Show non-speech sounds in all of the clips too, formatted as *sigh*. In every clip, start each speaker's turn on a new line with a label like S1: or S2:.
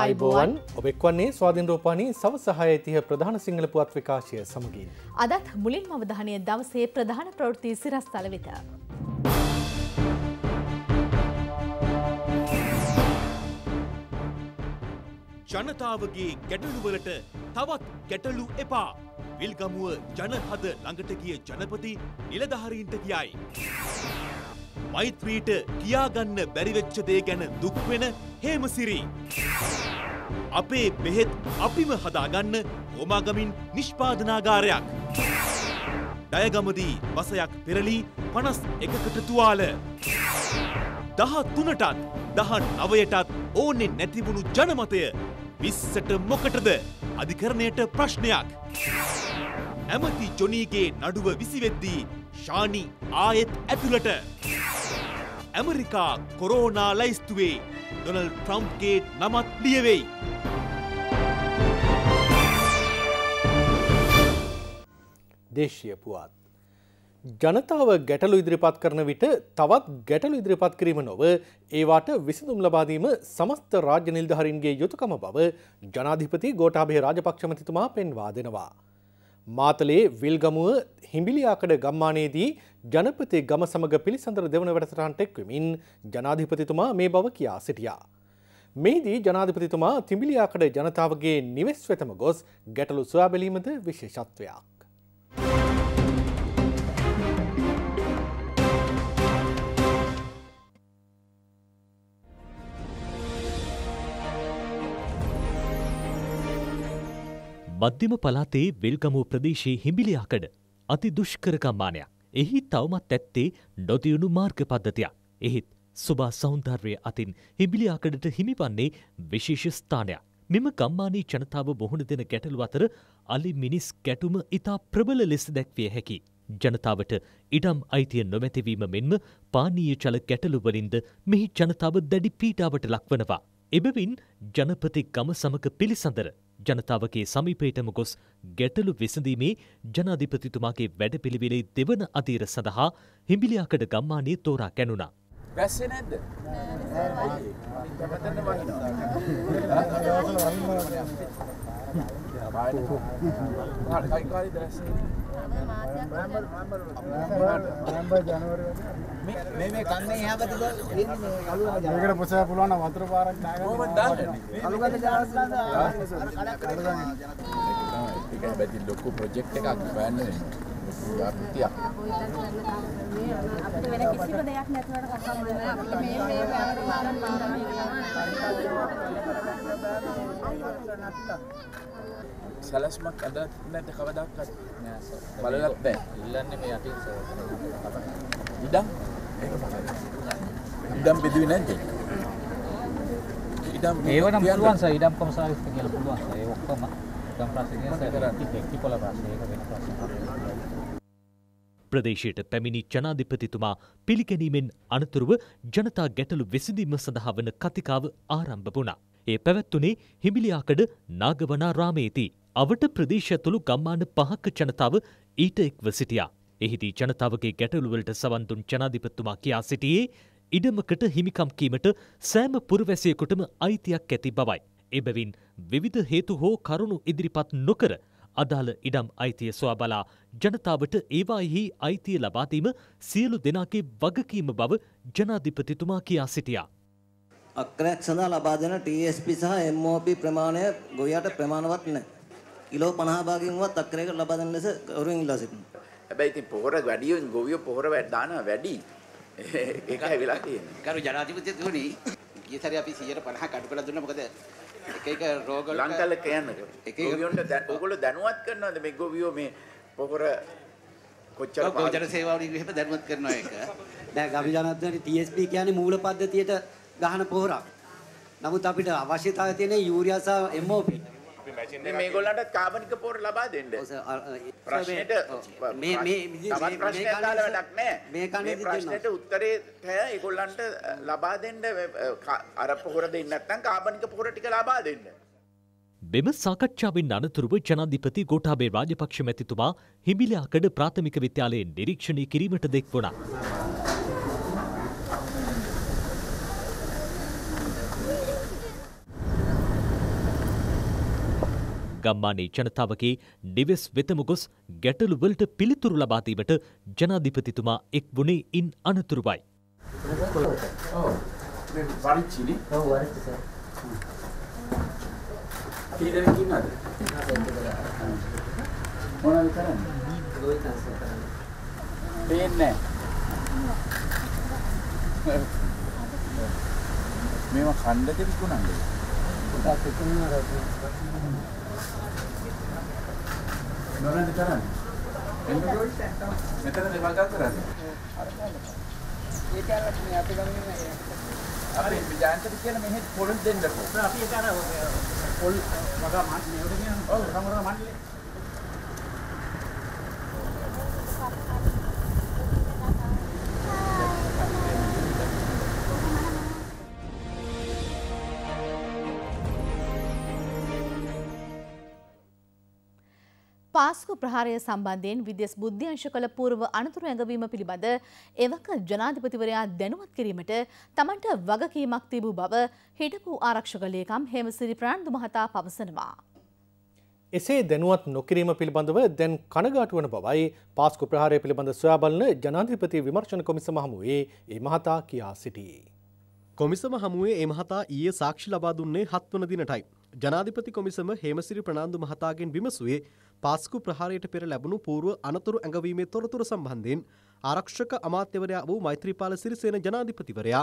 S1: අයිබෝවන්
S2: ඔබෙක්වන්නේ ස්වාධීන් රෝපානී සව සහයතිය ප්‍රධාන සිංහල පුවත් විකාශය සමගින්.
S1: අදත් මුලින් අවධානය දවසේ ප්‍රධාන ප්‍රවෘති සිරස්ථල වෙත.
S3: ජනතාවගේ ගැටලුවලට තවත් ගැටලු එපා. විල්ගමුව ජනහද ළඟට ගිය ජනපති නිලධහරීන්ට ගියයි. මෛත්‍රීට කියාගන්න බැරිවෙච්ච දේ ගැන දුක්වෙන හේමසිරි. අපේ බෙහෙත් අපිම හදාගන්න හෝමාගමින් නිෂ්පාදනාගාරයක්. ඩයගමදී බසයක් පෙරලී පනස් එකකට තුවාල. දහ තුනටත් දහන් අවයටත් ඕනෙ නැතිවුණු ජනමතය විස්සට මොකටද අධිකරණයට ප්‍රශ්නයක්. ඇමති ජොනීගේ නඩුව විසිවෙද්දී ශානි ආයෙත් ඇතුළට ඇමරිකා කොරෝනා ලයිස්තුවේ
S2: ඩොනල් ට්‍රම්ප්ගේ නමත් ලියවෙයි. දේශය පුවත්. ජනතාව ගැටලු ඉදිරිපත් කරන විට තවත් ගැටලු ඉදිරිපත් කිරීම නොව ඒවාට විසඳුම් ලබාදීම සමස්ත රාජ්‍ය නිල්ධහරින්ගේ යුතුකම බව ජනාධිපති ගෝටාභය රාජපක්ෂමතිතුමා පෙන්වා දෙනවා. මාතලේ විල්ගමුව හිමිලියාකඩ ගම්මානයේදී ජනපති ගම සමඟ පිළිසඳර දෙවන වැඩසටහන්ට එක්වමින් ජනාධිපතිතුමා මේ බව කියා සිටියා. මේදී ජනාධිපතිතුමා තිමිලියාකඩ ජනතාවගේ නිවෙස් වෙතම ගොස් ගැටලු සොයාබැලීමද විශේෂත්වයක්.
S4: මධ්‍යම පලාතේ වෙල්කමූ ප්‍රදේශයේ හිඹිලියාකඩ අති දුෂ්කරකම්මානයක් එහි තවමත් ඇත්තේ නොතියුණු මාර්ග පද්ධතියක් එහෙත් සුභා සෞන්දර්ය අතින් හිබිලියාකඩට හිමිපන්නේ විශේෂ ස්ථානයක් මෙම ගම්මානී ජනතාව බොහුණ දෙන ගැටලු අතර අලි මිනිස් ගැටුම ඉතා ප්‍රබල ලෙස දැක්විය හැකි. ජනතාවට ඉඩම් අයිතිය නොමැතිවීම මෙන්ම පානීය චල ගැටලුවලින්ද මෙහි ජනතාව දැඩි පීටාවට ලක්වනවා. එබවින් ජනපති ගම සමක පිළිසඳර ජනතාවගේ සමීපයටම ගොස් ගැටලු විසඳීමේ ජනාධිපතිතුමාගේ වැඩපිළිවෙලේ දෙවන අතීර සඳහා හිඹිලියකඩ ගම්මානයේ තෝරා කැනුණා.
S5: වැස්සේ නැද්ද? *laughs* නෑ
S2: නෑ *laughs* මේ
S5: මේ කන්නේ එහා පැත්තට එන්නේ අලුගම ජාන. මේකට
S2: පොසය පුළුවන් නම් වතුර පාරක් දාගන්න. ඕම දාන්න.
S5: අලුගම ජාන දාන්න.
S2: ඒක ලොකු ප්‍රොජෙක්ට් එකක් හොයන්න වෙනවා. අපිට වෙන කිසිම
S1: දෙයක් නැතුවට කතා කරන්න අපිට
S6: මේ මේ වැරදි මාන මාන මේ
S2: සැලස්මක් ඇද නැත කවදක් බලලත් බෑ ඉල්ලන්න මේ යට
S3: ඉඩම් ඉඩම් බෙදුව නැද
S4: ඉඩම් ඒවන පුරුවන් ඉඩම් කොමසාරි කියල පුළුවන් ඒ ඔක්කොම ඉඩම්
S2: ප්‍රශ්නය කොල
S4: ප්‍රදේශයට පැමිණි ජනාධිපතිතුමා පිළිගැනීමෙන් අනතුරුව ජනතා ගැටලු විසඳීම සඳහා වන කතිකාව ආරම්භ වුණා. ඒ පැවැත්වුණේ හිමිලියාකඩ නාගවනා රාමේති අවට ප්‍රදේශ ඇතුළු ගම්මාන පහක ජනතාව ඊට එක්ව සිටියා. එහිදී ජනතාවගේ ගැටලුවලට සවන්දුන් ජනාධිපත්තුමා කියා සිටියේ ඉඩමකට හිමිකම්කීමට සෑම පුරවැසයකොටම අයිතියක් ඇති බවයි. එබැවින් විවිධ හේතු හෝ කරුණු ඉදිරිපත් නොකර අදාළ ඉඩම් අයිතිය සොයා බලා ජනතාවට ඒවායෙහි අයිතිය ලබාදීම සියලු දෙනාගේ වගකීම බව ජනාධිපතිතුමා කියා සිටියා.
S1: අක්‍රයක් සඳහා ලබා දෙන TSP සහ MOP ප්‍රමාණය ගොවියට ප්‍රමාණවත් නැහැ.
S5: කිලෝ 50 භාගයෙන් වුවත් අක්කරයකට ලබා දෙන ලෙස ගෞරවයෙන් ඉල්ලා සිටිනවා. හැබැයි ඉතින් පොහොර වැඩියෙන් ගොවියෝ පොහොර දානවා වැඩි. ඒකයි වෙලා තියෙන්නේ.
S4: කරු ජනාධිපතිතුමනි දුනි. ගිය සැරේ
S3: අපි 150ක් අඩු කරලා දුන්නා මොකද එක එක රෝගවල ලංකාවල කියන්නේ. එක එක ගොවියොන්ට
S2: ඕගොල්ලෝ දැනුවත් කරනවද මේ ගොවියෝ මේ පොහොර කොච්චර ගොවිජන සේවාවලින් එහෙම දැනුවත් කරනවා ඒක. දැන් ගමි ජනාධිපතිතුමනි TSP කියන්නේ මූල පද්ධතියට ගහන පොහොරක්. නමුත් අපිට අවශ්‍යතාවය තියෙන්නේ යූරියා සහ MOP. මැෂින් එකක් මේගොල්ලන්ට
S3: කාබනික පෝර ලබා දෙන්න. ප්‍රශ්නෙට මේ මේ තවත් ප්‍රශ්නයක් දාලා වැඩක් නැහැ. මේ ප්‍රශ්නෙට උත්තරේ තෑ ඒගොල්ලන්ට ලබා දෙන්න අර පොහොර දෙන්නේ නැත්නම් කාබනික පොහොර ටික ලබා දෙන්න.
S4: මෙම සාකච්ඡාවෙන් අනතුරුව ජනාධිපති ගෝඨාභය රාජපක්ෂ මැතිතුමා හිමිලි අකඩ ප්‍රාථමික විද්‍යාලයෙන් නිරීක්ෂණය කිරීමට දෙක් වුණා. ගම්මානයේ ජනතාවගේ නිවෙස් වෙතම ගොස් ගැටලුවලට පිළිතුරු ලබාදීමට ජනාධිපතිතුමා එක් වුණේ ඉන් අනතුරුවයි.
S5: මොනවද කරන්නේ?
S6: ගෝවිතන්ස
S2: කරන්නේ. පේන්නේ නැහැ. මේවා ඛණ්ඩ දෙක තුනක්. කොටස් තුනක්
S5: නොනන්ද කරන්නේ මෙතන
S1: මේ
S5: මල්කල් කරන්නේ
S6: ඒක අර මේ අපේ ගමනේ නෑ
S2: අපි ජයන්තට කියන මෙහෙ පොල් දෙන්නකෝ අපි ඒක අර පොල් වගා මාත් නේද කියන්නේ ඔව් සමරන මන්නේ
S1: පාස්කු ප්‍රහාරය සම්බන්ධයෙන් විදෙස් බුද්ධ්‍යංශ කළ පූර්ව අනතුරු ඇඟවීම පිළිබඳ එවක ජනාධිපතිවරයා දැනුවත් කිරීමට තමන්ට වගකීමක් තිබූ බව හිටපු ආරක්ෂක ලේකම් හෙමසිරි ප්‍රාන්දු මහතා පවසනවා.
S2: එසේ දැනුවත් නොකිරීම පිළිබඳව දැන් කනගාටු වන බවයි පාස්කු ප්‍රහාරය පිළිබඳ සොයා බලන ජනාධිපති විමර්ශන කොමිසම හමුවේ ඒ මහතා කියා සිටියේ. කොමිසම හමුවේ ඒ මහතා
S7: ඊයේ සාක්ෂි ලබා දුන්නේ හත්වන දිනටයි. ජනාධිපති කොමිසම හේමසිරි ප්‍රනාන්දු මහතාගෙන් විමසුවේ පාස්කු ප්‍රහාරයට පෙර ලැබුණු පූර්ව අනතුරු ඇඟවීමේ තොරතුරු සම්බන්ධයෙන් ආරක්ෂක අමාත්‍යවරයා වූ මෛත්‍රීපාල සිරිසේන ජනාධිපතිවරයා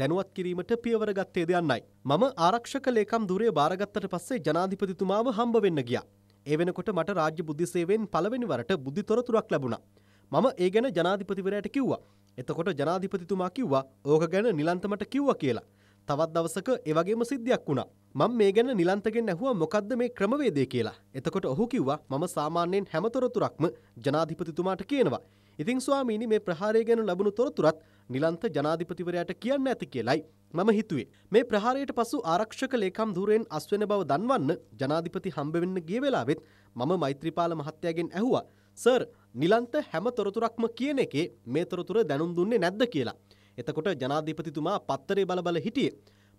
S7: දැනුවත් කිරීමට පියවර ගත්තේද යන්නයි. මම ආරක්ෂක ලේකම් ධුරය බාරගත්තට පස්සේ ජනාධිපතිතුමාව හම්බ වෙන්න ගියා. ඒ වෙනකොට මට රාජ්‍ය බුද්ධි සේවයෙන් පළවෙනි වරට බුද්ධි තොරතුරක් ලැබුණා. මම ඒ ගැන ජනාධිපතිවරයාට කිව්වා. එතකොට ජනාධිපතිතුමා කිව්වා ඕක ගැන නිලන්තමට කිව්වා කියලා. තවත් දවසක එවගේම සිද්ධියක් වුණා. මම මේ ගැන නිලන්තගෙන් ඇහුවා මොකද්ද මේ ක්‍රමවේදය කියලා. එතකොට ඔහු කිව්වා මම සාමාන්‍යයෙන් හැම තොරතුරක්ම ජනාධිපතිතුමාට කියනවා. ඉතින් ස්වාමීනි මේ ප්‍රහාරය ගැන ලැබුණු තොරතුරත් නිලන්ත ජනාධිපතිවරයාට කියන්න ඇති කියලයි මම හිතුවේ. මේ ප්‍රහාරයට පසු ආරක්ෂක ලේකම් ධූරයෙන් අස්වෙන බව දන්වන්න ජනාධිපති හම්බ වෙන්න ගිය වෙලාවෙත් මම මෛත්‍රීපාල මහත්තයාගෙන් ඇහුවා. සර් නිලන්ත හැම තොරතුරක්ම කියන එකේ මේ තොරතුර දැනුම් දුන්නේ නැද්ද කියලා. එතකොට ජනාධිපතිතුමා පත්තරේ බලබල හිටියේ.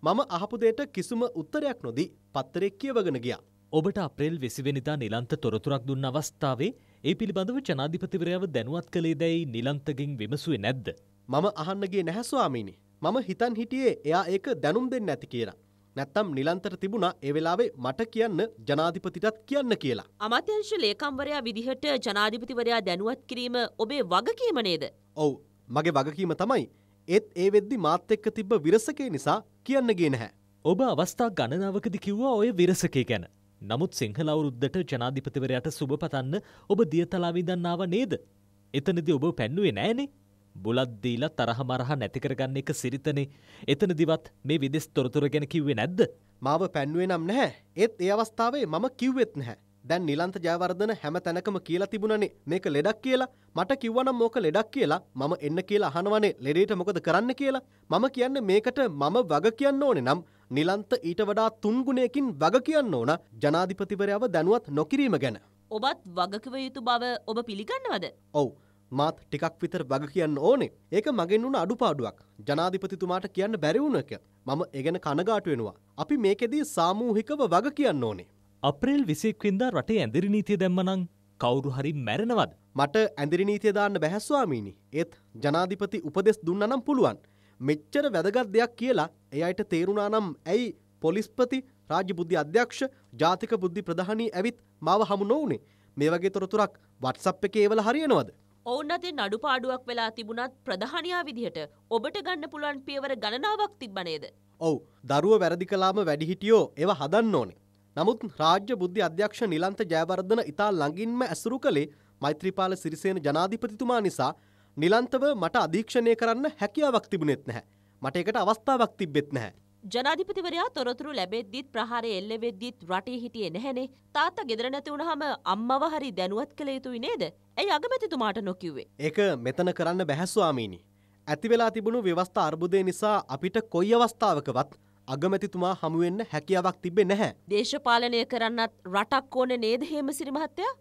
S7: මම අහපු දෙයට
S4: කිසිම උත්තරයක් නොදී පත්තරේ කියවගෙන ගියා. ඔබට අප්‍රේල් 20 වෙනිදා නිලන්ත තොරතුරක් දුන්න අවස්ථාවේ ඒ පිළිබඳව ජනාධිපතිවරයාව දැනුවත් කළේ දැයි නිලන්තගෙන් විමසුවේ නැද්ද? මම අහන්න ගියේ නැහැ ස්වාමීනි. මම හිතන් හිටියේ එයා ඒක දැනුම් දෙන්නේ නැති
S7: කියලා. නැත්තම් නිලන්තර තිබුණා ඒ වෙලාවේ මට කියන්න ජනාධිපතිටත් කියන්න කියලා.
S6: අමාත්‍යංශ ලේකම්වරයා විදිහට ජනාධිපතිවරයා දැනුවත් කිරීම ඔබේ වගකීම නේද?
S7: ඔව්. මගේ වගකීම තමයි ඒත් ඒ වෙද්දි මාත් එක්ක තිබ්බ විරසකේ නිසා කියන්න ගියේ නැහැ.
S4: ඔබ අවස්ථා ගණනාවකදී කිව්වා ඔය විරසකේ ගැන. නමුත් සිංහල අවුරුද්දට ජනාධිපතිවරයාට සුබ පතන්න ඔබ දියතලාව ඉඳන් ආව නේද? එතනදී ඔබ පැන්නුවේ නෑනේ. බුලත් දීලා තරහ මරහ නැති කරගන්න එක සිරිතනේ. එතනදිවත් මේ විදෙස් තොරතුර ගැන කිව්වේ නැද්ද? මාව පැන්නුවේ නම් නැහැ. ඒත් ඒ අවස්ථාවේ මම කිව්වෙත් නැහැ. දැන් නිලන්ත
S7: ජයවර්ධන හැම තැනකම කියලා තිබුණනේ මේක ලෙඩක් කියලා මට කිව්වනම් ඕක ලෙඩක් කියලා මම එන්න කියලා අහනවනේ ලෙඩේට මොකද කරන්න කියලා මම කියන්නේ මේකට මම වග කියන්න ඕනේ නම් නිලන්ත ඊට වඩා තුන් ගුණයකින් වග කියන්න ඕන ජනාධිපතිවරයව දැනුවත් නොකිරීම ගැන
S6: ඔබත් වගකිව යුතු බව ඔබ පිළිගන්නවද
S7: ඔව් මාත් ටිකක් විතර වග කියන්න ඕනේ ඒක මගෙන් වුණ අඩුපාඩුවක් ජනාධිපතිතුමාට කියන්න බැරි වුණක මම ඒ ගැන කනගාටු වෙනවා අපි මේකෙදී සාමූහිකව වග කියන්න ඕනේ අප්‍රේල් විසෙක්වින්දා රටේ ඇඳරි නීතිය දැම්මනං කවුරු හරි මැරෙනවද. මට ඇඳරි නීතිය දාන්න බැහැස්වාමීනි ඒත් ජනාධිපති උපදෙස් දුන්නනම් පුළුවන්. මෙච්චර වැදගත් දෙයක් කියලා එ අයට තේරුණා නම් ඇයි පොලිස්පති රාජ්‍ය බුද්ධි අධ්‍යක්ෂ ජාතික බුද්ධි ප්‍රධානී ඇවිත් මාව හමු නොවනේ මේ වගේ තොරතුරක් වටසප් එකේ ඒවල හරියනවද.
S6: ඔවුන් අතින් අඩුපාඩුවක් වෙලා තිබුණත් ප්‍රධානයා විදිහට ඔබට ගන්න පුළුවන් පියවර ගණනාවක් තිබ්බනේද.
S7: ඔව් දරුව වැරදි කලාම වැඩිහිටියෝ ඒව හදන්න ඕනේ. නමුත් රාජ්‍ය බුද්ධි අධ්‍යක්ෂ නිලන්ත ජයවර්ධන ඉතා ළඟින්ම ඇසුරු කළේ මෛත්‍රීපාල සිරිසේන ජනාධිපතිතුමා නිසා නිලන්තව මට අධීක්ෂණය කරන්න හැකියාවක් තිබුණෙත් නැහැ. මට ඒකට අවස්ථාවක් තිබෙත් නැහැ.
S6: ජනාධිපතිවරයා තොරතුරු ලැබෙද්දිත් ප්‍රහාරය එල්ල වෙද්දිත් රටේ හිටියේ නැහැනේ. තාත්තා ගෙදර නැති වුණාම අම්මව හරි දැනුවත් කළ යුතුයි නේද? ඇයි අගමැතිතුමාට නොකිව්වේ?
S7: ඒක මෙතන කරන්න බැහැ ස්වාමීනි. ඇති වෙලා තිබුණු ව්‍යවස්ථා අර්බුදය නිසා අපිට කොයි අවස්ථාවකවත් අගමැතිතුමා හමුවෙන්න හැකියාවක් තිබෙ නැහැ.
S6: දේශපාලනය කරන්නත් රටක් ඕන නේද හේමසිරි මහත්තයා?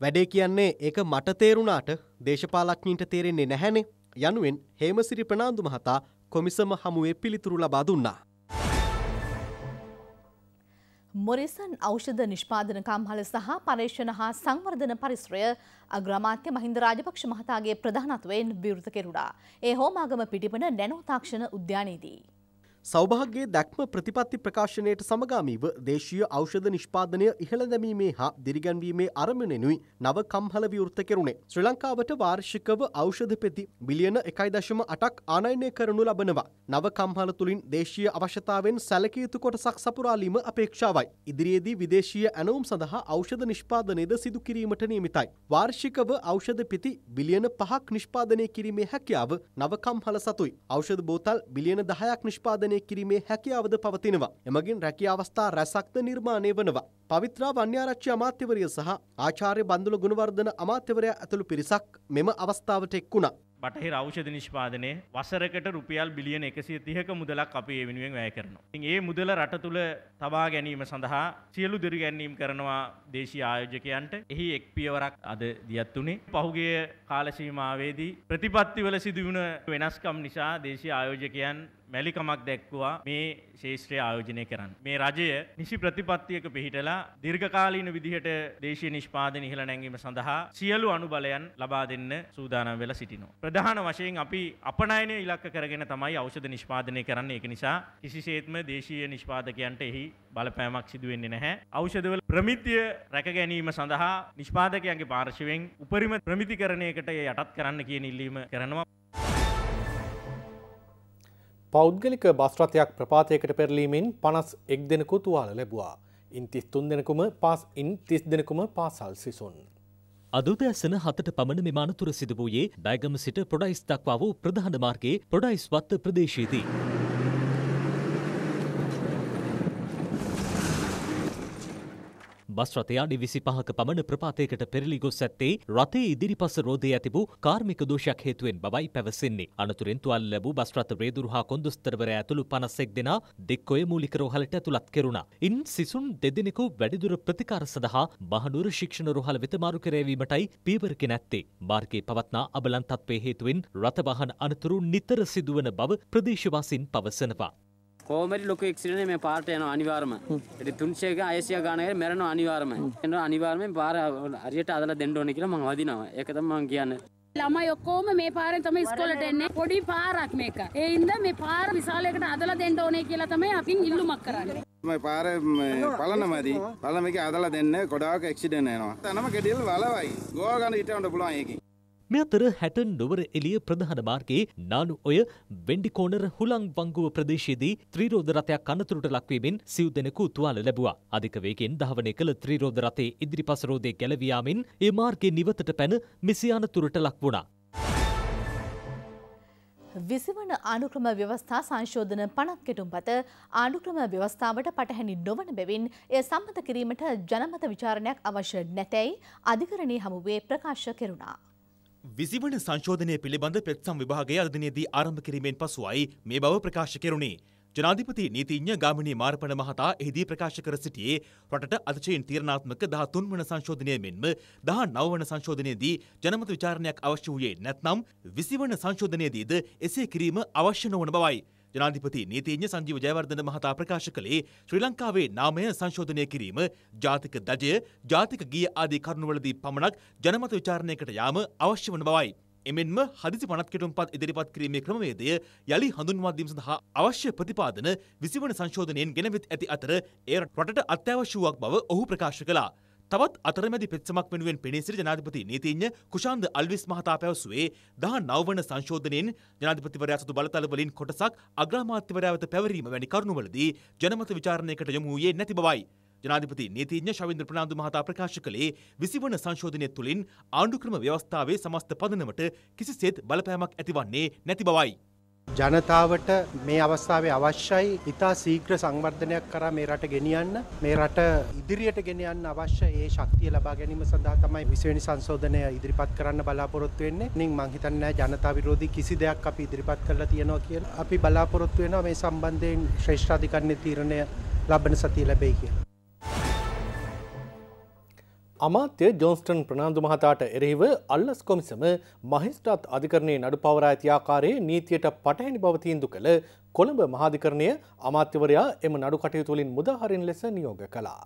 S7: වැඩේ කියන්නේ ඒක මට තේරුණාට දේශපාලඥයින්ට තේරෙන්නේ නැහැනේ. යනුවෙන් හේමසිරි ප්‍රනාන්දු මහතා කොමිසම හමුවේ පිළිතුරු ලබා දුන්නා.
S1: මොරිසන් ඖෂධ නිෂ්පාදන කම්හල සහ පර්ේෂණ හා සංවර්ධන පරිශ්‍රය අග්‍රමාත්‍ය මහින්ද රාජපක්ෂ මහතාගේ ප්‍රධානත්වයෙන් විවෘත කෙරුණා. ඒ හෝමාගම පිටිපන නැනෝ තාක්ෂණ උද්‍යානයේදී.
S7: සෞභාග්‍යයේ දැක්ම ප්‍රතිපත්ති ප්‍රකාශනයට සමගාමීව දේශීය ඖෂධ නිෂ්පාදනය ඉහළ දැමීමේ හා දිරිගැන්වීමේ අරමුණෙනුයි නව කම්හල විවෘත කෙරුණේ. ශ්‍රී ලංකාවට වාර්ෂිකව ඖෂධ පෙති බිලියන 1.8ක් ආනයනය කරනු ලබනවා. නව කම්හල තුලින් දේශීය අවශ්‍යතාවෙන් සැලකිය යුතු කොටසක් සපුරාලීම අපේක්ෂාවයි. ඉදිරියේදී විදේශීය ඇණවුම් සඳහා ඖෂධ නිෂ්පාදනයද සිදු කිරීමට නියමිතයි. වාර්ෂිකව ඖෂධ පෙති බිලියන 5ක් නිෂ්පාදනය කිරීමේ හැකියාව නව කම්හල සතුයි. ඖෂධ බෝතල් බිලියන 10ක් නිෂ්පාදනය නිර්මාණය කිරීමේ හැකියාවද පවතිනවා. එමගින් රැකී අවස්ථා රැසක්ද නිර්මාණය වනවා. පවිත්‍රා වන්‍යාරච්චි අමාත්‍යවරිය සහ ආචාර්ය බන්දුල ගුණවර්ධන අමාත්‍යවරයා ඇතුළු පිරිසක් මෙම අවස්ථාවට එක් වුණා.
S2: බටහිර ඖෂධ නිෂ්පාදනය වසරකට රුපියල් බිලියන එකසිය තිහක මුදලක් අපි ඒ වෙනුවෙන් වැය කරනවා. ඉතින් ඒ මුදල රට තුළ තබා ගැනීම සඳහා සියලු දිරි ගැනීම් කරනවා දේශීය ආයෝජකයන්ට. එහි එක් පියවරක් අද දියත් උනේ. පහුගිය කාල සීමාවේදී ප්‍රතිපත්තිවල සිදුවුණ වෙනස්කම් නිසා දේශීය ආයෝජකයන් මැලිකමක් දැක්වවා මේ ශේෂත්‍රය ආයෝජනය කරන්න. මේ රජය නිසි ප්‍රතිපත්තියක පිහිටලා දිර්ඝකාලීන විදිහට දේශය නිෂ්පාදන ඉහළ නැංගීම සඳහා සියලු අනුබලයන් ලබා දෙන්න සූදානම් වෙලා සිටිනවා. ප්‍රධාන වශයෙන් අපි අපනයන ඉලක්ක කරගෙන තමයි ඖෂධ නිෂ්පාදනය කරන්න ඒක නිසා කිසිසේත්ම දේශීය නිෂ්පාදකයන්ට එහි බලපෑමක් සිදුවෙන්නේ නැහැ. ඖෂධවල ප්‍රමිතිය රැක ගැනීම සඳහා නිෂ්පාදකයන්ගේ පාර්ශවෙන් උපරිම ප්‍රමිතිකරණයකට යටත් කරන්න කියන ඉල්ලීම කරනවා. පෞද්ගලික බස්රථයක් ප්‍රපාතයකට පෙරලීමෙන් පනස් එක් දෙනෙකු තුවාල ලැබවා. ඉන් තිස්තුන් දෙනකුම පස් ඉන් තිස් දෙනෙකුම පාසල් සිසුන්.
S4: අදෝදෑසන හතට පමණ මෙමානතුර සිද වූයේ බෑගම සිට පොඩයිස් දක්වා වූ ප්‍රධාන මාර්ගයේ පොඩයිස් වත්ත ප්‍රදේශයේදී. බස් රථයාඩි විසි පහක පමණ ප්‍රපාතයකට පෙරලි ගොස් ඇත්තේ රථේ ඉදිරිපස රෝධය ඇතිබූ කාර්මික දෝෂයක් හේතුවෙන් බවයි පැවසෙන්නේ. අනතුරෙන් තුවල් ලැබූ බස් රථ වේදුරු හා කොන්දොස්තරවරයා ඇතුළු පනසෙක් දෙනා දෙක්කොය මූලික රෝහලට ඇතුළත් කෙරුණා. ඉන් සිසුන් දෙදෙනෙකු වැඩිදුර ප්‍රතිකාර සඳහා මහනුවර ශික්ෂණ රෝහල වෙත මාරු කරවීමටයි පීවරගෙන ඇත්තේ. මාර්ගයේ පවත්නා අබලන්තත්වය හේතුවෙන් රථ වාහන අනතුරු නිතර සිදුවන බව ප්‍රදේශවාසීන් පවසනවා.
S6: කෝමරි ලොක එක්සිඩන
S7: මේ පාට යන අනිවාර්ම එට තුන්සේක අයසිය ගානය මැරන අනිවාර්ම එන අනිවාර්මෙන් පාර අරියට අදල දෙන්නඩෝන කියලා මං වදිනවා එකතම මං කියන්න
S6: ළම යොක්කෝම මේ පාරෙන් තම ස්කොලට එන්නේ පොඩි පාරක් මේක එයින්ද මේ පාර විශාලයකට අදල දෙන්න ඕනේ කියලා තමයි අපින් ඉල්ලුමක් කරන්නේ
S2: මේ පාර පලනමදි පලමක අදලා දෙන්න ගොඩාක් එක්සිඩන් යනවා තනම කෙඩිල් වලවයි ගෝගන්න ඉටවන්ට පුළුවන් ඒකින්
S4: මේ අතර හැටන් නොවර එළිය ප්‍රධාන මාර්ගයේ නානු ඔය වෙන්ඩි කෝනර් හුලං වංගුව ප්‍රදේශයේදී ත්‍රීරෝධ රථයක් අනතුරට ලක්වීමෙන් සිව් දෙනෙකු තුවාල ලැබුවා. අධික වේගෙන් ධාවනය කළ ත්‍රීරෝධ රථයේ ඉදිරිපස රෝදේ ගැලවී යාමෙන් ඒ මාර්ගයේ නිවතට පැන මිසී අනතුරට ලක් වුණා.
S1: විසිවන ආණුක්‍රම ව්‍යවස්ථා සංශෝධන පනත් කෙටුම් පත ආණුක්‍රම ව්‍යවස්ථාවට පටහැනි නොවන බැවින් එය සම්මත කිරීමට ජනමත විචාරණයක් අවශ්‍ය නැතැයි අධිකරණය හමුවේ ප්‍රකාශ කෙරුණා.
S3: විසිවන සංශෝධනය පිළිබඳ පෙත්සම් විභාගය අදනයේදී ආරම්භ කිරීමෙන් පසුවයි මේ බව ප්‍රකාශ කෙරුණේ. ජනාධිපති නීතිඥ ගාමිණී මාරපන මහතා එහිදී ප්‍රකාශ කර සිටියේ රටට අතිශයින් තීරණාත්මක 13 වන සංශෝධනය මෙන්ම 19 වන සංශෝධනයේදී ජනමත විචාරණයක් අවශ්‍ය වූයේ නැත්නම් 20 වන සංශෝධනයේදීද එසේ කිරීම අවශ්‍ය නොවන බවයි. ජනාධිපති නීතිඥ සංජීව ජයවර්ධන මහතා ප්‍රකාශ කළේ ශ්‍රී ලංකාවේ නාමය සංශෝධනය කිරීම ජාතික දජය ජාතික ගිය ආදී කරුණුවලදී පමණක් ජනමත විචාරණයකට යාම අවශ්‍ය වන බවයි. එමෙන්ම හදිසි පනත් කෙටුම්පත් ඉදිරිපත් කිරීමේ ක්‍රමවේදය යළි හඳුන්වා දීම සඳහා අවශ්‍ය ප්‍රතිපාදන 20 වන සංශෝධනයෙන් ගෙනවිත් ඇති අතර ඒ රටට අත්‍යවශ්‍ය වූවක් බව ඔහු ප්‍රකාශ කළා. තවත් අතරමැදි පෙත්සමක් වෙනුවෙන් පෙනී සිටි ජනාධිපති නීතිඥ කුෂාන්ද අල්විස් මහතා පැවසුවේ 19 වන සංශෝධනයෙන් ජනාධිපතිවරයා සතු බලතල වලින් කොටසක් අග්‍රාමාත්‍යවරයා වෙත පැවරීම වැනි කරුණුවලදී ජනමත විචාරණයකට යොමු වූයේ නැති බවයි. ජනාධිපති නීතිඥ ශවින්ද්‍ර ප්‍රනාන්දු මහතා ප්‍රකාශ කළේ 20 වන සංශෝධනය තුලින් ආණ්ඩුක්‍රම ව්‍යවස්ථාවේ සමස්ත පදනමට කිසිසේත් බලපෑමක් ඇතිවන්නේ නැති බවයි.
S2: ජනතාවට මේ අවස්ථාවේ අවශ්‍යයි ඉතා සීග්‍ර සංවර්ධනයක් කරා මේ රට ගෙනියන්න මේ රට ඉදිරියට ගෙනියන්න අවශ්‍ය ඒ ශක්තිය ලබා ගැනීම සඳහා තමයි විසවනි සංශෝධනය ඉදිරිපත් කරන්න බලාපොරොත්තු වෙන්නේ නින් මංහිතන්න ජනතා විරෝධී කිසි දෙයක් අපි ඉදිරිපත් කරලා තියෙනවා කියලා අපි බලාපොරොත්තු වෙනවා මේ සම්බන්ධයෙන් ශ්‍රේෂ්ඨාධිකරණය තීරණය ලබන සතිය ලැබෙයි කියලා අමාත්‍ය ජෝන්ස්ටන් ප්‍රනාාන්දු මහතාට එරෙහිව අල්ලස් කොමිසම මහිස්ට්‍රාත් අධිකරණය නඩු පවරා ඇති ආකාරයේ නීතියට පටහැනි බවතීන්දු කළ කොළඹ මහාධිකරණය අමාත්‍යවරයා එම නඩු කටයුතුලින් මුදහරින් ලෙස නියෝග කලා.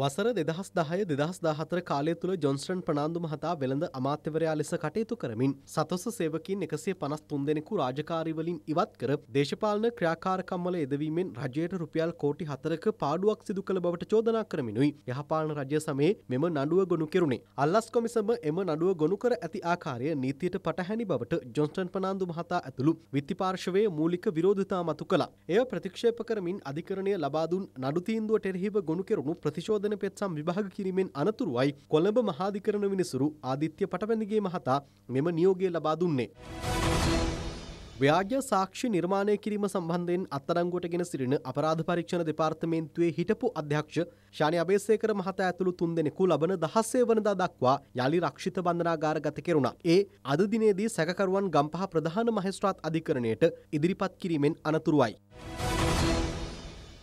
S2: වසර දෙදහස් දහය දෙදහස් දාහතර කාලය
S7: තුළ ජොන්ස්ටන් ප්‍රනාාන්දු මහතා වෙළඳ අමාත්‍යවරයා ලෙස කටයුතු කරමින් සතොස සේවකින් එකසේ පනස් තුන් දෙනෙකු රාජකාරිවලින් ඉවත් කර දේශපාලන ක්‍රියාකාරකම්මල එදවීමෙන් රජයට රුපියල් කෝටි හතරක පාඩුවක් සිදු කළ බවට චෝදනා කරමිනුයි යහපාලන රජය සමයේ මෙම නඩුව ගොුණු කෙරුණේ. අල්ලස් කොමිසම එම නඩුව ගොුණු කර ඇති ආකාරය නීතියට පටහැනි බවට ජොන්ස්ටන් පනාාන්දු මහතා ඇතුළු විත්තිපාර්ශවය මූලික විරෝධතා මතු කලා. එය ප්‍රතික්ෂේප කරමින් අධිකරණය ලබාදුන් නඩුතීන්දුවට එරහිව ගොුණු කෙරුණු ප්‍රතිශෝධ සංවර්ධන පෙත්සම් විභාග කිරීමෙන් අනතුරුවයි කොළඹ මහාධිකරණ විනිසුරු ආදිත්‍ය පටවැඳිගේ මහතා මෙම නියෝගය ලබා දුන්නේ. ව්‍යාජ සාක්ෂි නිර්මාණය කිරීම සම්බන්ධයෙන් අත්අඩංගුවට ගෙන සිටින අපරාධ පරීක්ෂණ දෙපාර්තමේන්තුවේ හිටපු අධ්‍යක්ෂ ශානි අබේසේකර මහතා ඇතුළු තුන්දෙනෙකු ලබන දහස්සේ වනදා දක්වා යළි රක්ෂිත බන්ධනාගාර ගත කෙරුණා. ඒ අද දිනේදී සැකකරුවන් ගම්පහ ප්‍රධාන මහේස්ත්‍රාත් අධිකරණයට ඉදිරිපත් කිරීමෙන් අනතුරුවයි.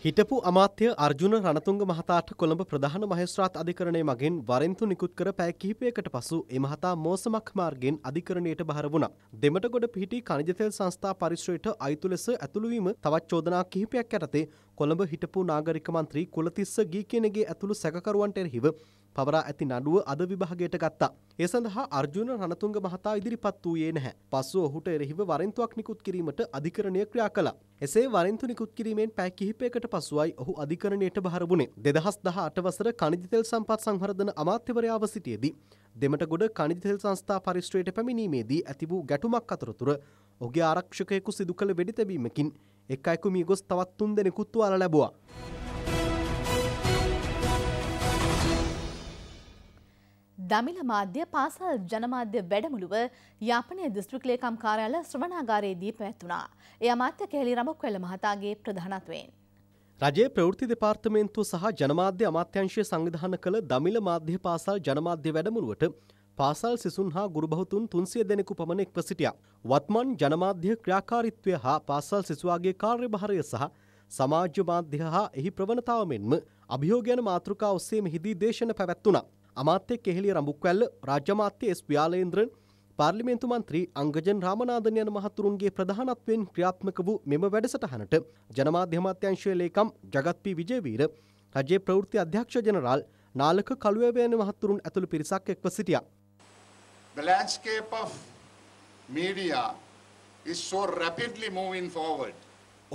S7: හිටපු අමාත්‍ය අර්ජුන රණතුංග මහතාට කොළඹ ප්‍රධාන මහේස්ත්‍රාත් අධිකරණය මගින් වරෙන්තු නිකුත් කර පැය කිහිපයකට පසු එමහතා මෝසමක් මාර්ගෙන් අධිකරණයට බහර වුණා. දෙමටගොඩ පිහිටි කනිජතෙල් සංස්ථා පරිශ්‍රයට අයිතු ලෙස ඇතුළුවීම තවත් චෝදනා කිහිපයක් යටතේ කොළඹ හිටපු නාගරික මන්ත්‍රී කුලතිස්ස ගීකේනගේ ඇතුළු සැකකරුවන්ට එරෙහිව පවරා ඇති නඩුව අද විභාගයට ගත්තා. ඒ සඳහා අර්ජුන රණතුංග මහතා ඉදිරිපත් වූයේ නැහැ. පසුව ඔහුට එරෙහිව වරින්තුවක් නිකුත් කිරීමට අධිකරණය ක්‍රියා කළා. එසේ වරින්තු නිකුත් කිරීමෙන් පැය කිහිපයකට පසුවයි ඔහු අධිකරණයට බහර වුණේ. 2018 වසර කනිජ තෙල් සම්පත් සංවර්ධන අමාත්‍යවරයාව සිටියේදී දෙමටගොඩ කනිජ තෙල් සංස්ථා පරිශ්‍රයට පැමිණීමේදී ඇති වූ ගැටුමක් අතරතුර ඔහුගේ ආරක්ෂකයෙකු සිදු කළ වෙඩිතැබීමකින් එක් අයෙකු මිය ගොස් තවත් තුන් දෙනෙකුත් තුවාල ලැබුවා.
S1: දමිල මාධ්‍ය පාසල් ජනමාධ්‍ය වැඩමුළුව යාපනය දිස්ත්‍රික්ලේකම් කාරයාල ශ්‍රමණාගාරයේදී පැවැත්වුණා. එය අමාත්‍ය කැලි රමක්වැල මහතාගේ ප්‍රධානත්වයෙන්.
S7: රජයේ ප්‍රවෘත්ති දෙපාර්තමේන්තුව සහ ජනමාධ්‍ය අමාත්‍යංශය සංවිධාන කළ දමිල මාධ්‍ය පාසල් ජනමාධ්‍ය වැඩමුළුවට පාසල් සිසුන් හා ගුරුභවතුන් තුන්සිය දෙනෙකු පමණ එක්ව සිටියා. වත්මන් ජනමාධ්‍ය ක්‍රියාකාරිත්වය හා පාසල් සිසුවාගේ කාර්යභාරය සහ සමාජ්‍ය මාධ්‍ය හා එහි ප්‍රවණතාව මෙන්ම අභියෝග යන මාතෘකා ඔස්සේ මෙහිදී දේශන පැවැත්වුණා. අමාත්‍ය කෙහෙලිය රඹුක්වැල්ල රාජ්‍ය අමාත්‍ය එස් ව්‍යාලේන්ද්‍රන් පාර්ලිමේන්තු මන්ත්‍රී අංගජන් රාමනාදන් යන මහතුරුන්ගේ ප්‍රධානත්වයෙන් ක්‍රියාත්මක වූ මෙම වැඩසටහනට ජනමාධ්‍ය අමාත්‍යංශයේ ලේකම් ජගත් පී විජේවීර රජයේ ප්‍රවෘත්ති අධ්‍යක්ෂ ජනරාල් නාලක කළුවැවයන මහතුරුන් ඇතුළු පිරිසක් එක්ව සිටියා.
S5: The landscape of media is so rapidly moving forward.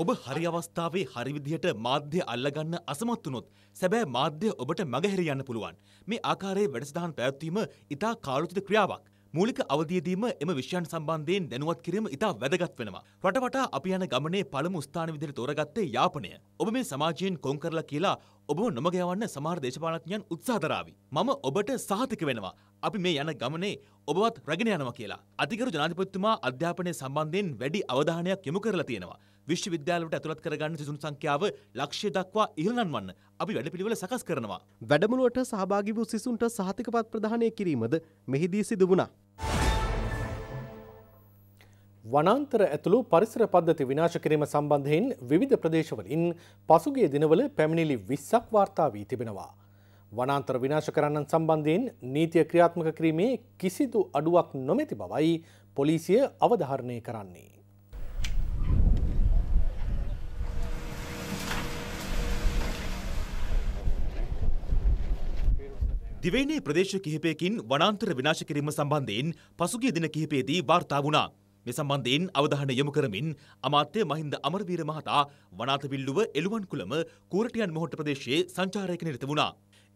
S3: ඔබ හරි අවස්ථාවේ හරි විදිහට මාධ්‍ය අල්ලගන්න අසමත් වුණොත් සැබෑ මාධ්‍ය ඔබට මගහැර යන්න පුළුවන්. මේ ආකාරයේ වැඩසටහන් පැවැත්වීම ඉතා කාලෝචිත ක්‍රියාවක්. මූලික අවධියදීම එම විෂයන් සම්බන්ධයෙන් දැනුවත් කිරීම ඉතා වැදගත් වෙනවා. රටවටා අපි යන ගමනේ පළමු ස්ථාන විදිහට තෝරගත්තේ යාපනය. ඔබ මේ සමාජයෙන් කොන් කරලා කියලා ඔබ නොමග යවන්න සමහර දේශපාලඥයන් උත්සාහ දරාවි. මම ඔබට සහතික වෙනවා. අපි මේ යන ගමනේ ඔබවත් රැගෙන යනවා කියලා. අධිකරු ජනාධිපතිතුමා අධ්‍යාපනය සම්බන්ධයෙන් වැඩි අවධානයක් යොමු කරලා තියෙනවා. විශ්වවිද්‍යාලට ඇතුළත් කරගන්න සිසුන් සංඛ්‍යාව ලක්ෂය දක්වා ඉහළන්වන්න අපි වැඩපිළිවෙල සකස් කරනවා.
S7: වැඩමුළුවට සහභාගි වූ සිසුන්ට සහතිකපත්
S2: ප්‍රදානය කිරීමද මෙහිදී සිදු වුණා. වනන්තර ඇතුළු පරිසර පද්ධති විනාශ කිරීම සම්බන්ධයෙන් විවිධ ප්‍රදේශවලින් පසුගිය දිනවල පැමිණිලි 20ක් වාර්තා වී තිබෙනවා. වනාන්තර විනාශ කරන්නන් සම්බන්ධයෙන් නීතිය ක්‍රියාත්මක කිරීමේ කිසිදු අඩුවක් නොමැති බවයි පොලිසිය අවධාරණය කරන්නේ.
S3: දිවයිනේ ප්‍රදේශ කිහිපයකින් වනාන්තර විනාශ කිරීම සම්බන්ධයෙන් පසුගිය දින කිහිපයේදී වාර්තා වුණා. මේ සම්බන්ධයෙන් අවධානය යොමු කරමින් අමාත්‍ය මහින්ද අමරවීර මහතා වනාතවිල්ලුව එළුවන් කුලම කූරටියන් මොහොට ප්‍රදේශයේ සංචාරයක නිරත වුණා.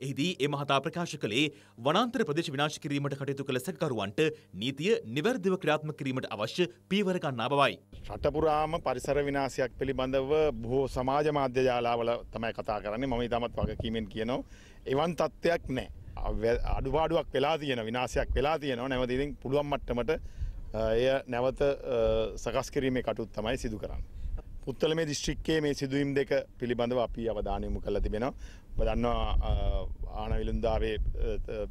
S3: එහිදී ඒ මහතා ප්‍රකාශ කළේ වනාන්තර ප්‍රදේශ විනාශ කිරීමට කටයුතු කළ සැකකරුවන්ට නීතිය නිවැරදිව ක්‍රියාත්මක කිරීමට අවශ්‍ය පියවර ගන්නා බවයි. රට පුරාම පරිසර විනාශයක් පිළිබඳව බොහෝ සමාජ මාධ්‍ය ජාලාවල තමයි කතා කරන්නේ. මම ඊටමත් වගකීමෙන් කියනවා. එවන් තත්ත්වයක් නැහැ. අඩුවාඩුවක් වෙලා තියෙන විනාශයක් වෙලා තියෙනවා නැවත ඉතින් පුළුවන් මට්ටමට එය නැවත සකස් කිරීමේ කටයුතු තමයි සිදු කරන්නේ. පුත්තල මේ දිස්ත්‍රික්කයේ මේ සිදුවීම් දෙක පිළිබඳව අපි අවධානය යොමු කරලා තිබෙනවා. ඔබ දන්නවා ආනවිලුන්දාවේ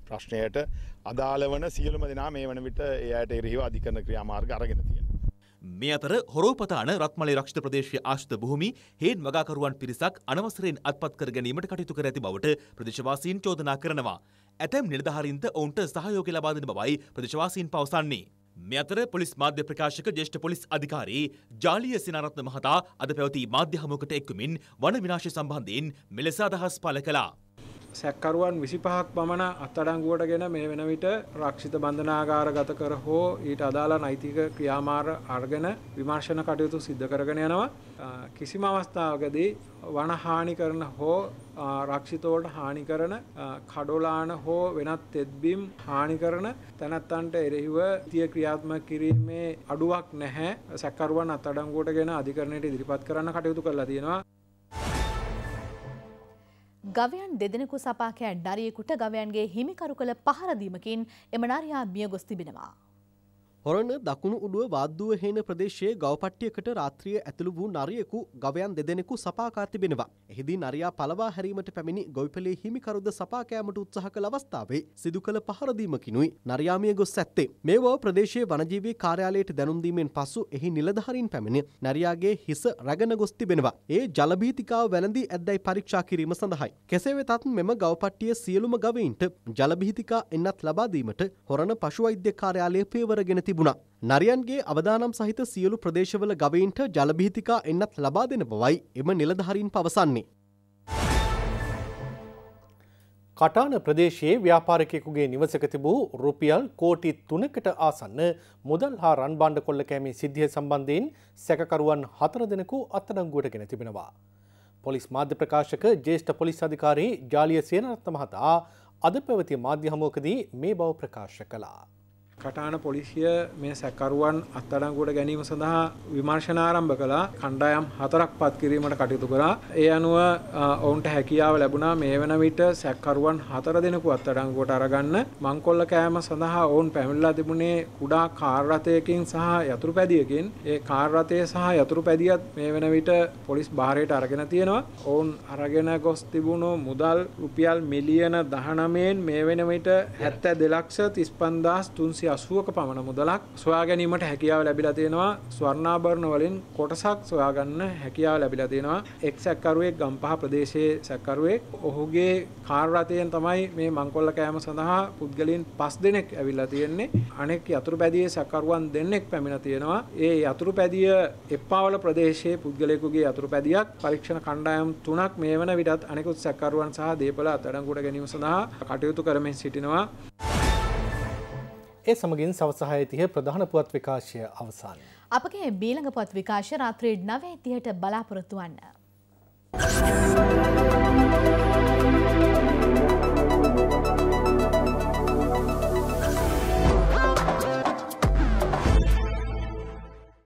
S3: ප්‍රශ්නයට අදාළ වන සියලුම දෙනා මේ වන විට ඒ අයට එරෙහිව අධිකරණ ක්‍රියාමාර්ග අරගෙන තියෙනවා. මේ අතර හොරෝපතාන රත්මලේ රක්ෂිත ප්‍රදේශීය ආශ්‍රිත භූමි හේන් වගාකරුවන් පිරිසක් අනවසරයෙන් අත්පත් කර ගැනීමට කටයුතු කර ඇති බවට ප්‍රදේශවාසීන් චෝදනා කරනවා. ඇතැම් නිලධහරින්ද ඔවුන්ට සහයෝග ලබාදන බවයි ප්‍රදශවාසීන් පවසන්නේ. මෙ අතර පොලිස් මාධ්‍ය ප්‍රකාශක ජේෂ්ඨ පොලිස් අධිකාරී ජාලිය සිනාරත්න මහතා අද පැවති මාධ්‍ය හමුවකට එක්වමින් වන විනාශය සම්බන්ධයෙන් මෙලෙස අදහස් පළ කළා.
S5: සැක්කරුවන් විසිපහක් පමණ අත්අඩංගුවට ගෙන මේ වෙන විට රක්ෂිත බන්ධනාගාර ගත කර හෝ ඊට අදාළ නෛතික ක්‍රියාමාර අර්ගෙන විමර්ශන කටයුතු සිද්ධ කරගෙන යනවා කිසිම අවස්ථාවකදී වනහානි කරන හෝ රක්ෂිතෝට හානි කරන කඩොලාන හෝ වෙනත් එත්බිම් හානි කරන තැනැත්තන්ට එරෙහිව තිය ක්‍රියාත්ම කිරීමේ අඩුවක් නැහැ සැකරුවන් අත් අඩංගුවට ගෙන අධිකරණයට ඉදිරිපත් කරන්න කටයුතු කරලා තියෙනවා
S1: ගවයන් දෙදෙනෙකු සපාකෑ නරියෙකුට ගවයන්ගේ හිමිකරු කළ පහරදීමකින් එම නරයා මියගොස් තිබෙනවා.
S7: හොරණ දකුණු උඩුව වාද්දුව හේන ප්‍රදේශයේ ගවපට්ටියකට රාත්‍රිය ඇතුළු වූ නරියෙකු ගවයන් දෙදෙනෙකු සපාකා තිබෙනවා. එහිදී නරියා පලවා හැරීමට පැමිණි ගොවිපලේ හිමිකරුද සපා කෑමට උත්සාහ කළ අවස්ථාවේ සිදු කළ පහර දීමකිනුයි නරියාමිය ගොස් ඇත්තේ. මේ බව ප්‍රදේශයේ වනජීවී කාර්යාලයට දැනුම් දීමෙන් පසු එහි නිලධාරීන් පැමිණ නරියාගේ හිස රැගෙන ගොස් තිබෙනවා. ඒ ජල බීතිකාව වැළඳී ඇද්දැයි පරීක්ෂා කිරීම සඳහායි. කෙසේ වෙතත් මෙම ගවපට්ටියේ සියලුම ගවයින්ට ජල බීතිකා එන්නත් ලබා දීමට හොරණ පශු වෛද්‍ය කාර්යාලය පියවර ගෙන තිබුණා. නරියන්ගේ අවදානම් සහිත සියලු ප්‍රදේශවල ගවයින්ට ජලභීතිකා එන්නත් ලබා දෙන බවයි එම නිලධාරීන් පවසන්නේ.
S2: කටාන ප්‍රදේශයේ ව්‍යාපාරිකයෙකුගේ නිවසක තිබූ රුපියල් කෝටි තුනකට ආසන්න මුදල් හා රන්බාණ්ඩ කොල්ල කෑමේ සිද්ධිය සම්බන්ධයෙන් සැකකරුවන් හතර දෙනෙකු අත්අඩංගුවට ගෙන තිබෙනවා. පොලිස් මාධ්‍ය ප්‍රකාශක ජේෂ්ඨ පොලිස් අධිකාරී ජාලිය සේනරත්න මහතා අද පැවති මාධ්‍ය හමුවකදී
S5: මේ බව ප්‍රකාශ කළා. කටාන පොලිසිය මේ සැකරුවන් අත්අඩංගුවට ගැනීම සඳහා විමර්ශන ආරම්භ කළා. කණ්ඩායම් හතරක් පත් කිරීමට කටයුතු කළා. ඒ අනුව ඔවුන්ට හැකියාව ලැබුණා මේ වන විට සැකරුවන් හතර දෙනෙකු අත්අඩංගුවට අරගන්න. මංකොල්ල කෑම සඳහා ඔවුන් පැමිණලා තිබුණේ කුඩා කාර් රථයකින් සහ යතුරු පැදියකින්. ඒ කාර් රථය සහ යතුරු පැදියත් මේ වන විට පොලිස් භාරයට අරගෙන තියෙනවා. ඔවුන් අරගෙන ගොස් තිබුණු මුදල් රුපියල් මිලියන 19න් මේ වන විට 72 ලක්ෂ 35300 80ක පමණ මුදලක් සොයා ගැනීමට හැකියාව ලැබිලා තියෙනවා ස්වර්ණාභරණ වලින් කොටසක් සොයා ගන්න හැකියාව ලැබිලා තියෙනවා එක් සැකකරුවෙක් ගම්පහ ප්‍රදේශයේ සැකකරුවෙක් ඔහුගේ කාර් රථයෙන් තමයි මේ මංකොල්ල කෑම සඳහා පුද්ගලයන් 5 දෙනෙක් ඇවිල්ලා තියෙන්නේ අනෙක් යතුරුපැදියේ සැකකරුවන් දෙන්නෙක් පැමිණ තියෙනවා ඒ යතුරුපැදිය එප්පාවල ප්‍රදේශයේ පුද්ගලයෙකුගේ යතුරුපැදියක් පරීක්ෂණ කණ්ඩායම් තුනක් මේ වන විටත් අනෙකුත් සැකකරුවන් සහ දේපල අත්අඩංගුවට ගැනීම සඳහා කටයුතු කරමින් සිටිනවා ඒ සමගින්
S2: සවසහය තිය ප්‍රධාන පුවත් විකාශය අවසාන.
S1: අපගේ බීළඟ පොත් විකාශ රාත්‍රී නවය තිහට බලාපොරොත්තුවන්න. Thank you.